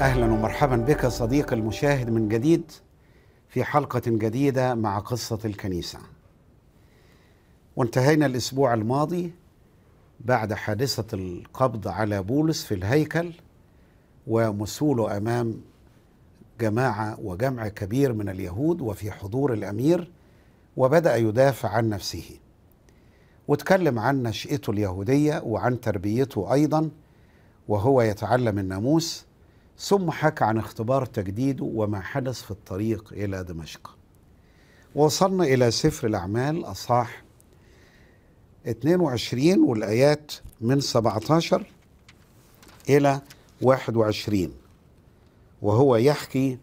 اهلا ومرحبا بك صديقي المشاهد من جديد في حلقه جديده مع قصه الكنيسه وانتهينا الاسبوع الماضي بعد حادثة القبض على بولس في الهيكل ومثوله أمام جماعة وجمع كبير من اليهود وفي حضور الأمير وبدأ يدافع عن نفسه واتكلم عن نشأته اليهودية وعن تربيته أيضا وهو يتعلم الناموس ثم حكى عن اختبار تجديده وما حدث في الطريق إلى دمشق وصلنا إلى سفر الأعمال أصاح 22 والآيات من 17 إلى 21 وهو يحكي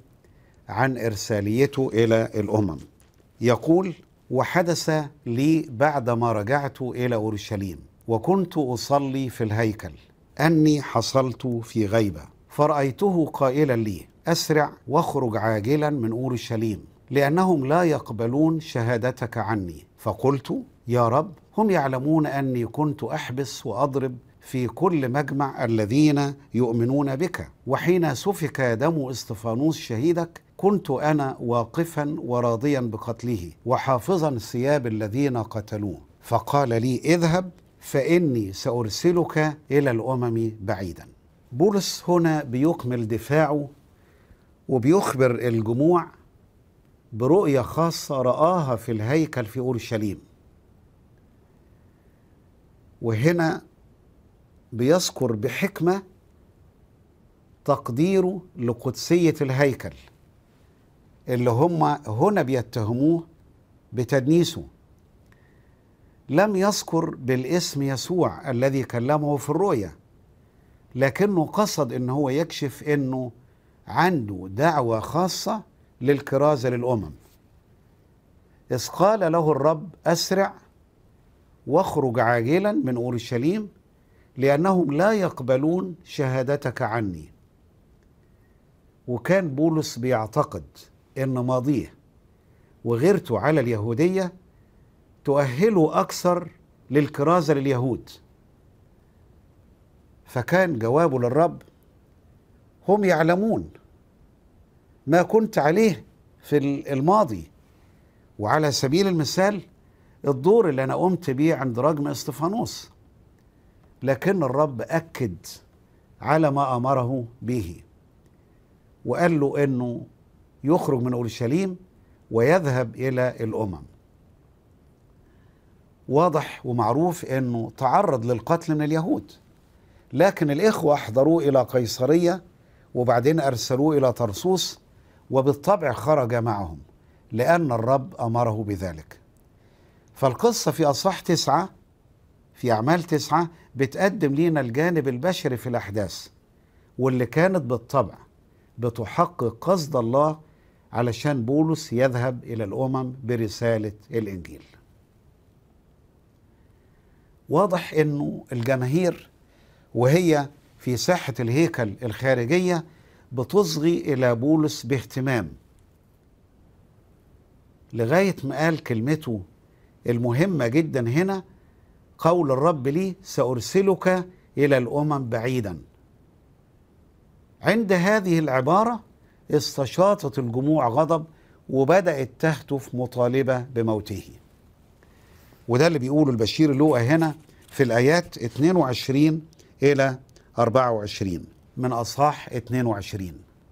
عن إرساليته إلى الأمم يقول وحدث لي بعدما رجعت إلى أورشليم وكنت أصلي في الهيكل أني حصلت في غيبة فرأيته قائلا لي أسرع واخرج عاجلا من أورشليم لأنهم لا يقبلون شهادتك عني فقلت يا رب هم يعلمون اني كنت احبس واضرب في كل مجمع الذين يؤمنون بك وحين سفك دم استفانوس شهيدك كنت انا واقفا وراضيا بقتله وحافظا ثياب الذين قتلوه فقال لي اذهب فاني سارسلك الى الامم بعيدا بولس هنا بيكمل دفاعه وبيخبر الجموع برؤيه خاصه راها في الهيكل في اورشليم وهنا بيذكر بحكمة تقديره لقدسية الهيكل اللي هم هنا بيتهموه بتدنيسه لم يذكر بالاسم يسوع الذي كلمه في الرؤيا لكنه قصد ان هو يكشف انه عنده دعوة خاصة للكرازة للأمم إذ قال له الرب أسرع واخرج عاجلا من اورشليم لانهم لا يقبلون شهادتك عني وكان بولس بيعتقد ان ماضيه وغيرته على اليهوديه تؤهله اكثر للكرازه لليهود فكان جوابه للرب هم يعلمون ما كنت عليه في الماضي وعلى سبيل المثال الدور اللي انا قمت بيه عند رجم استفانوس لكن الرب اكد على ما امره به وقال له انه يخرج من اورشليم ويذهب الى الامم واضح ومعروف انه تعرض للقتل من اليهود لكن الاخوه احضروه الى قيصريه وبعدين ارسلوه الى طرسوس وبالطبع خرج معهم لان الرب امره بذلك فالقصة في أصح تسعة في أعمال تسعة بتقدم لينا الجانب البشري في الأحداث واللي كانت بالطبع بتحقق قصد الله علشان بولس يذهب إلى الأمم برسالة الإنجيل واضح أنه الجماهير وهي في ساحة الهيكل الخارجية بتصغي إلى بولس باهتمام لغاية ما قال كلمته المهمة جدا هنا قول الرب لي سأرسلك إلى الأمم بعيدا عند هذه العبارة استشاطت الجموع غضب وبدأت تهتف مطالبة بموته وده اللي بيقوله البشير لوقا هنا في الآيات 22 إلى 24 من أصحاح 22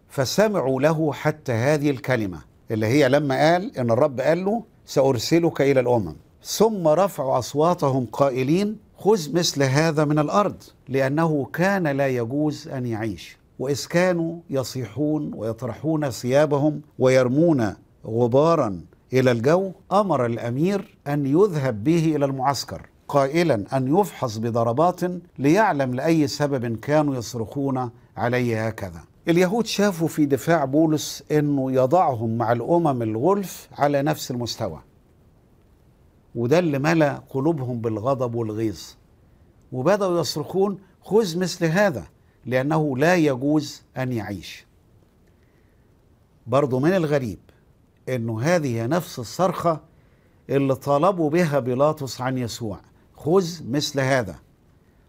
فسمعوا له حتى هذه الكلمة اللي هي لما قال إن الرب قال له سأرسلك إلى الأمم ثم رفعوا أصواتهم قائلين خذ مثل هذا من الأرض لأنه كان لا يجوز أن يعيش وإذ كانوا يصيحون ويطرحون ثيابهم ويرمون غبارا إلى الجو أمر الأمير أن يذهب به إلى المعسكر قائلا أن يفحص بضربات ليعلم لأي سبب كانوا يصرخون عليه هكذا اليهود شافوا في دفاع بولس انه يضعهم مع الامم الغلف على نفس المستوى وده اللي ملا قلوبهم بالغضب والغيظ وبداوا يصرخون خذ مثل هذا لانه لا يجوز ان يعيش برضه من الغريب انه هذه نفس الصرخه اللي طالبوا بها بيلاطس عن يسوع خذ مثل هذا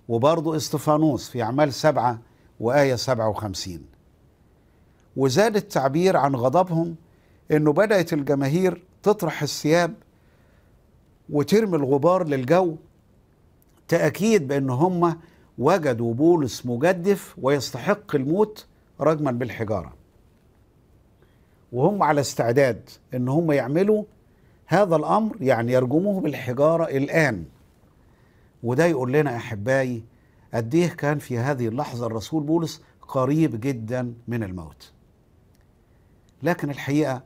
وبرضه استفانوس في اعمال سبعه وايه سبعه وخمسين وزاد التعبير عن غضبهم انه بدات الجماهير تطرح الثياب وترمي الغبار للجو تاكيد بان هم وجدوا بولس مجدف ويستحق الموت رجما بالحجاره وهم على استعداد ان هم يعملوا هذا الامر يعني يرجموه بالحجاره الان وده يقول لنا احبائي قد ايه كان في هذه اللحظه الرسول بولس قريب جدا من الموت لكن الحقيقه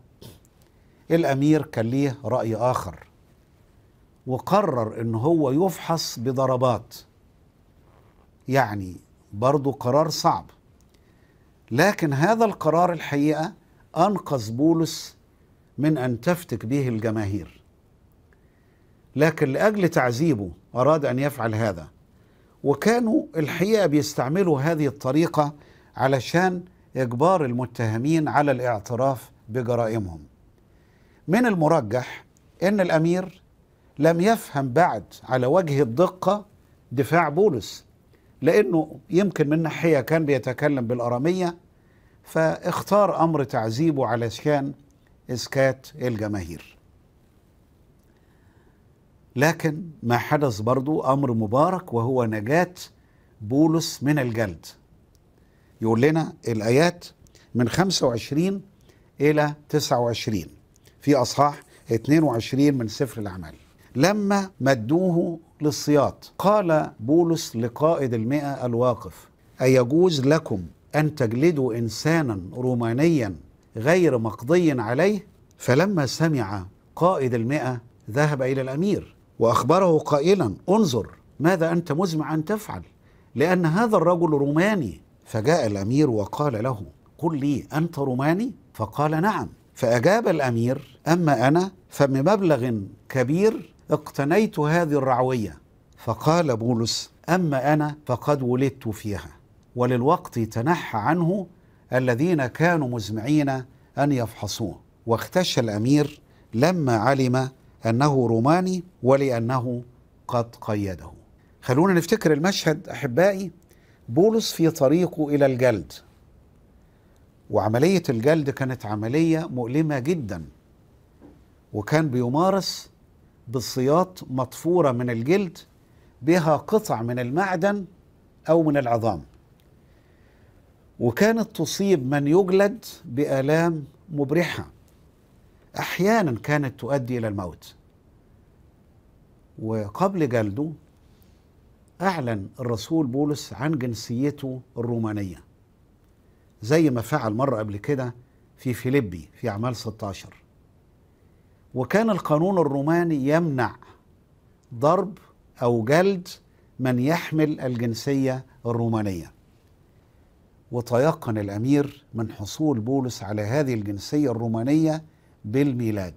الامير كان ليه راي اخر وقرر ان هو يفحص بضربات يعني برضه قرار صعب لكن هذا القرار الحقيقه انقذ بولس من ان تفتك به الجماهير لكن لاجل تعذيبه اراد ان يفعل هذا وكانوا الحقيقه بيستعملوا هذه الطريقه علشان إجبار المتهمين على الاعتراف بجرائمهم من المرجح أن الأمير لم يفهم بعد على وجه الدقة دفاع بولس لأنه يمكن من ناحية كان بيتكلم بالأرامية فاختار أمر تعذيبه علشان إسكات الجماهير لكن ما حدث برضو أمر مبارك وهو نجاة بولس من الجلد يقول لنا الآيات من 25 إلى 29 في أصحاح 22 من سفر الأعمال لما مدوه للسياط قال بولس لقائد المئة الواقف أيجوز لكم أن تجلدوا إنسانا رومانيا غير مقضي عليه فلما سمع قائد المئة ذهب إلى الأمير وأخبره قائلا انظر ماذا أنت مزمع أن تفعل لأن هذا الرجل روماني فجاء الامير وقال له قل لي انت روماني فقال نعم فاجاب الامير اما انا فبمبلغ كبير اقتنيت هذه الرعويه فقال بولس اما انا فقد ولدت فيها وللوقت تنحى عنه الذين كانوا مزمعين ان يفحصوه واختشى الامير لما علم انه روماني ولانه قد قيده خلونا نفتكر المشهد احبائي بولس في طريقه الى الجلد وعمليه الجلد كانت عمليه مؤلمه جدا وكان بيمارس بسياط مطفوره من الجلد بها قطع من المعدن او من العظام وكانت تصيب من يجلد بالام مبرحه احيانا كانت تؤدي الى الموت وقبل جلده أعلن الرسول بولس عن جنسيته الرومانية زي ما فعل مرة قبل كده في فيليبي في أعمال 16 وكان القانون الروماني يمنع ضرب أو جلد من يحمل الجنسية الرومانية وتيقن الأمير من حصول بولس على هذه الجنسية الرومانية بالميلاد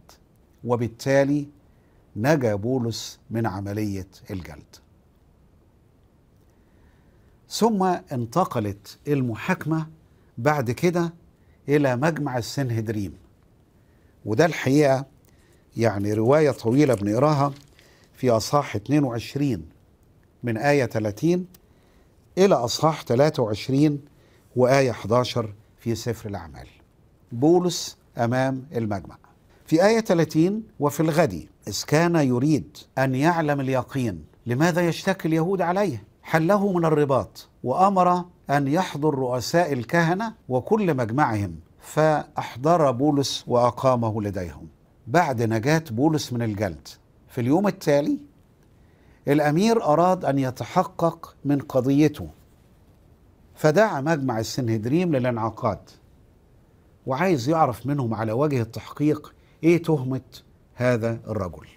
وبالتالي نجا بولس من عملية الجلد ثم انتقلت المحاكمة بعد كده إلى مجمع السنهدريم وده الحقيقة يعني رواية طويلة بنقراها في أصحاح 22 من آية 30 إلى أصحاح 23 وآية 11 في سفر الأعمال بولس أمام المجمع في آية 30 وفي الغد إذ كان يريد أن يعلم اليقين لماذا يشتكي اليهود عليه حله من الرباط وامر ان يحضر رؤساء الكهنه وكل مجمعهم فاحضر بولس واقامه لديهم بعد نجاه بولس من الجلد في اليوم التالي الامير اراد ان يتحقق من قضيته فدعا مجمع السنهدريم للانعقاد وعايز يعرف منهم على وجه التحقيق ايه تهمه هذا الرجل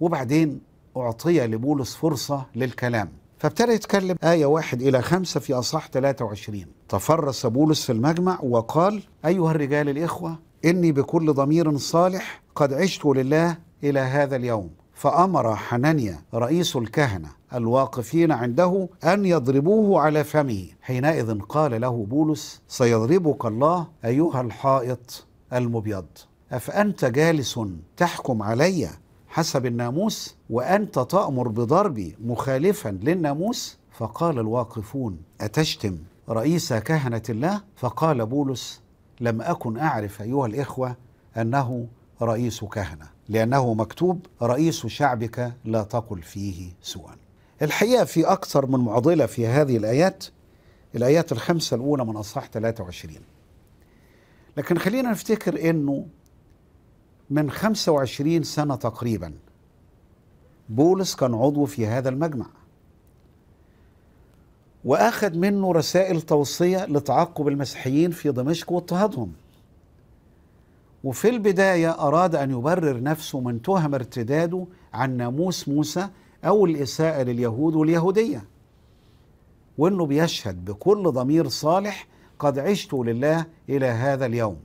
وبعدين أعطي لبولس فرصة للكلام فابتدى يتكلم آية واحد إلى خمسة في أصح 23 تفرس بولس في المجمع وقال أيها الرجال الإخوة إني بكل ضمير صالح قد عشت لله إلى هذا اليوم فأمر حنانيا رئيس الكهنة الواقفين عنده أن يضربوه على فمه حينئذ قال له بولس سيضربك الله أيها الحائط المبيض أفأنت جالس تحكم علي حسب الناموس وأنت تأمر بضربي مخالفا للناموس فقال الواقفون أتشتم رئيس كهنة الله فقال بولس لم أكن أعرف أيها الإخوة أنه رئيس كهنة لأنه مكتوب رئيس شعبك لا تقل فيه سوءا الحقيقة في أكثر من معضلة في هذه الآيات الآيات الخمسة الأولى من أصحاح 23 لكن خلينا نفتكر أنه من 25 سنة تقريبا بولس كان عضو في هذا المجمع وأخذ منه رسائل توصية لتعقب المسيحيين في دمشق واضطهادهم وفي البداية أراد أن يبرر نفسه من تهم ارتداده عن ناموس موسى أو الإساءة لليهود واليهودية وأنه بيشهد بكل ضمير صالح قد عشت لله إلى هذا اليوم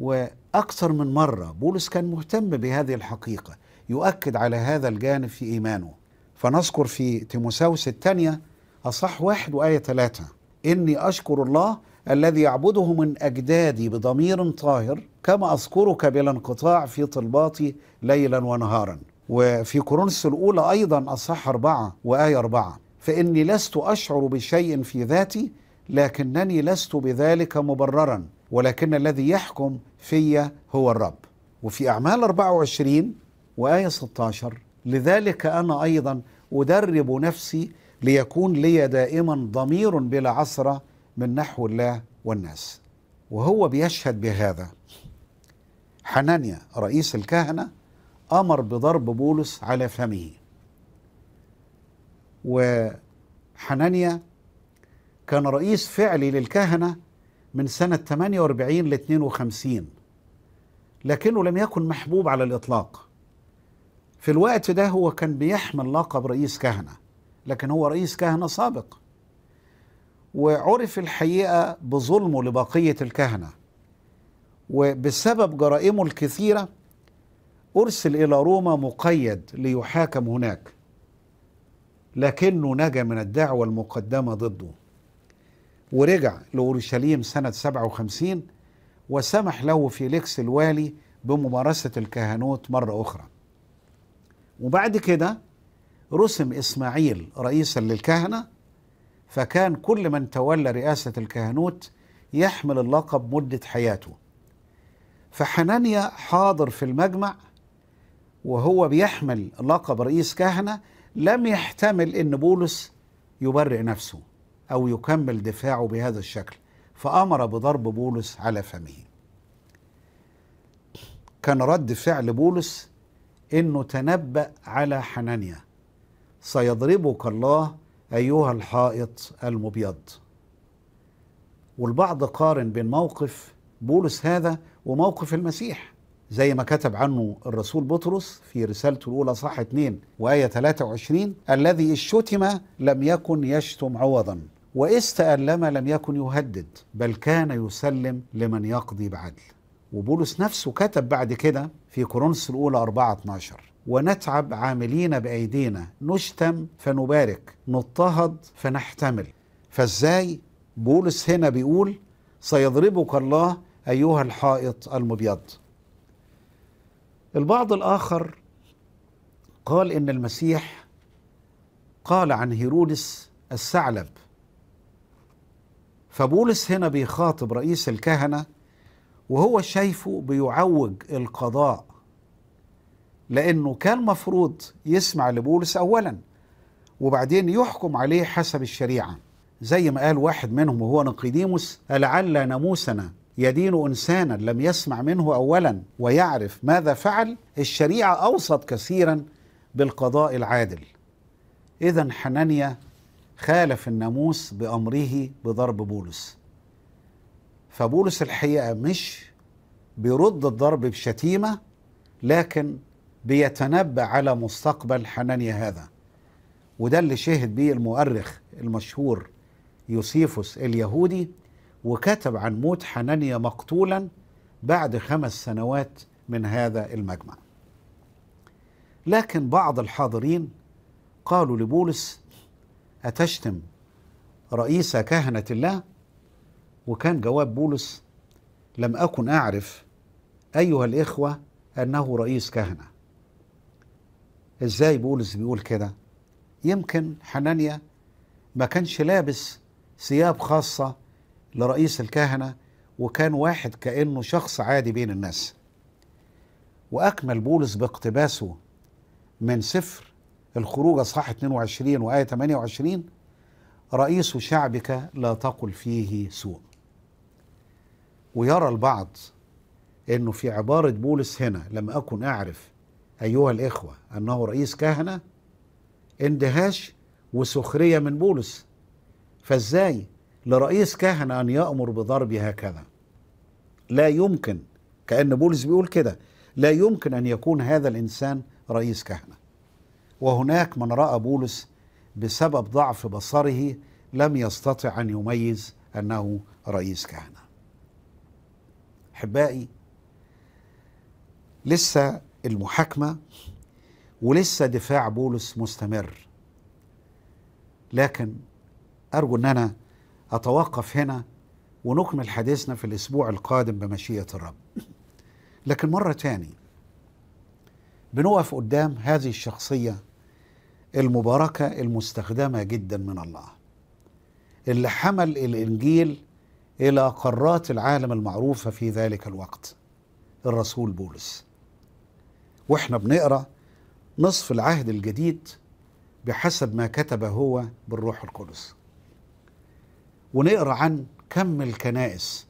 و أكثر من مرة بولس كان مهتم بهذه الحقيقة يؤكد على هذا الجانب في إيمانه فنذكر في تيموساوس الثانية أصح واحد وآية ثلاثة إني أشكر الله الذي يعبده من أجدادي بضمير طاهر كما أذكرك بلا انقطاع في طلباتي ليلا ونهارا وفي كورنثوس الأولى أيضا أصح أربعة وآية أربعة فإني لست أشعر بشيء في ذاتي لكنني لست بذلك مبررا ولكن الذي يحكم في هو الرب وفي أعمال 24 وآية 16 لذلك أنا أيضا أدرب نفسي ليكون لي دائما ضمير بلا عثرة من نحو الله والناس وهو بيشهد بهذا حنانيا رئيس الكهنة أمر بضرب بولس على فمه وحنانيا كان رئيس فعلي للكهنة من سنة 48 ل 52 لكنه لم يكن محبوب على الإطلاق في الوقت ده هو كان بيحمل لقب رئيس كهنة لكن هو رئيس كهنة سابق وعرف الحقيقة بظلمه لبقية الكهنة وبسبب جرائمه الكثيرة أرسل إلى روما مقيد ليحاكم هناك لكنه نجا من الدعوة المقدمة ضده ورجع لأورشليم سنة 57 وسمح له فيليكس الوالي بممارسة الكهنوت مرة أخرى وبعد كده رسم إسماعيل رئيسا للكهنة فكان كل من تولى رئاسة الكهنوت يحمل اللقب مدة حياته فحنانيا حاضر في المجمع وهو بيحمل لقب رئيس كهنة لم يحتمل أن بولس يبرئ نفسه أو يكمل دفاعه بهذا الشكل فأمر بضرب بولس على فمه كان رد فعل بولس انه تنبأ على حنانيا سيضربك الله ايها الحائط المبيض والبعض قارن بين موقف بولس هذا وموقف المسيح زي ما كتب عنه الرسول بطرس في رسالته الاولى صح 2 وايه 23 الذي الشتم لم يكن يشتم عوضا وإذ تألم لم يكن يهدد بل كان يسلم لمن يقضي بعدل وبولس نفسه كتب بعد كده في كورنثس الأولى 4 12 ونتعب عاملين بأيدينا نشتم فنبارك نضطهد فنحتمل فازاي بولس هنا بيقول سيضربك الله أيها الحائط المبيض البعض الآخر قال إن المسيح قال عن هيرودس الثعلب فبولس هنا بيخاطب رئيس الكهنه وهو شايفه بيعوج القضاء لانه كان مفروض يسمع لبولس اولا وبعدين يحكم عليه حسب الشريعه زي ما قال واحد منهم وهو نقيديموس لعل ناموسنا يدين انسانا لم يسمع منه اولا ويعرف ماذا فعل الشريعه اوصت كثيرا بالقضاء العادل اذا حنانيا خالف الناموس بأمره بضرب بولس فبولس الحقيقة مش بيرد الضرب بشتيمة لكن بيتنبأ على مستقبل حنانيا هذا وده اللي شهد به المؤرخ المشهور يوسيفوس اليهودي وكتب عن موت حنانيا مقتولا بعد خمس سنوات من هذا المجمع لكن بعض الحاضرين قالوا لبولس أتشتم رئيس كهنة الله وكان جواب بولس لم أكن أعرف أيها الإخوة أنه رئيس كهنة إزاي بولس بيقول كده يمكن حنانيا ما كانش لابس ثياب خاصة لرئيس الكهنة وكان واحد كأنه شخص عادي بين الناس وأكمل بولس باقتباسه من سفر الخروج اصحاح 22 وايه 28 رئيس شعبك لا تقل فيه سوء ويرى البعض انه في عباره بولس هنا لم اكن اعرف ايها الاخوه انه رئيس كهنه اندهاش وسخريه من بولس فازاي لرئيس كهنه ان يامر بضرب هكذا لا يمكن كان بولس بيقول كده لا يمكن ان يكون هذا الانسان رئيس كهنه وهناك من راى بولس بسبب ضعف بصره لم يستطع ان يميز انه رئيس كهنه. احبائي لسه المحاكمه ولسه دفاع بولس مستمر. لكن ارجو ان انا اتوقف هنا ونكمل حديثنا في الاسبوع القادم بمشيئه الرب. لكن مره تاني بنقف قدام هذه الشخصيه المباركه المستخدمه جدا من الله اللي حمل الانجيل الى قارات العالم المعروفه في ذلك الوقت الرسول بولس واحنا بنقرا نصف العهد الجديد بحسب ما كتب هو بالروح القدس ونقرا عن كم الكنائس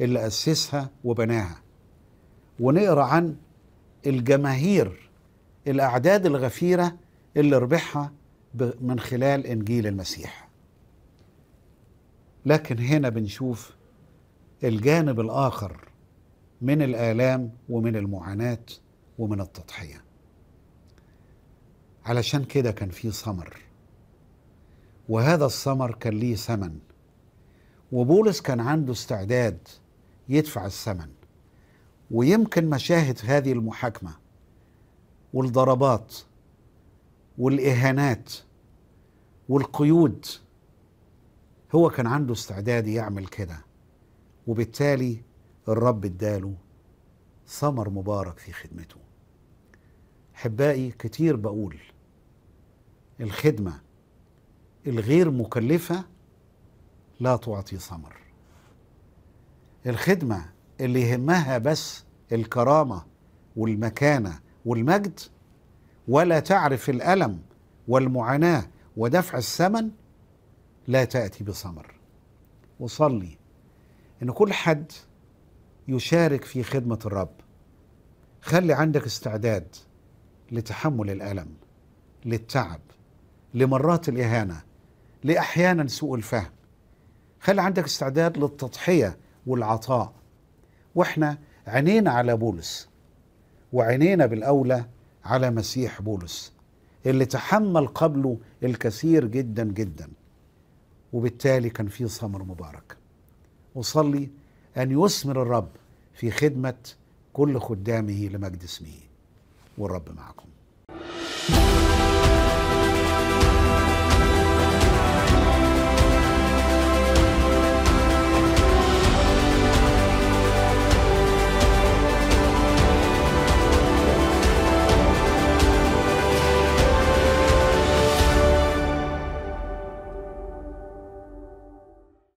اللي اسسها وبناها ونقرا عن الجماهير الاعداد الغفيره اللي ربحها من خلال انجيل المسيح لكن هنا بنشوف الجانب الاخر من الالام ومن المعاناه ومن التضحيه علشان كده كان في ثمر وهذا الثمر كان ليه ثمن وبولس كان عنده استعداد يدفع الثمن ويمكن مشاهد هذه المحاكمه والضربات والاهانات والقيود هو كان عنده استعداد يعمل كده وبالتالي الرب اداله ثمر مبارك في خدمته احبائي كتير بقول الخدمه الغير مكلفه لا تعطي ثمر الخدمه اللي يهمها بس الكرامه والمكانه والمجد ولا تعرف الالم والمعاناه ودفع الثمن لا تاتي بثمر وصلي ان كل حد يشارك في خدمه الرب خلي عندك استعداد لتحمل الالم للتعب لمرات الاهانه لاحيانا سوء الفهم خلي عندك استعداد للتضحيه والعطاء واحنا عينينا على بولس وعينينا بالاولى على مسيح بولس اللي تحمل قبله الكثير جدا جدا وبالتالي كان في ثمر مبارك أصلي أن يثمر الرب في خدمة كل خدامه لمجد اسمه والرب معكم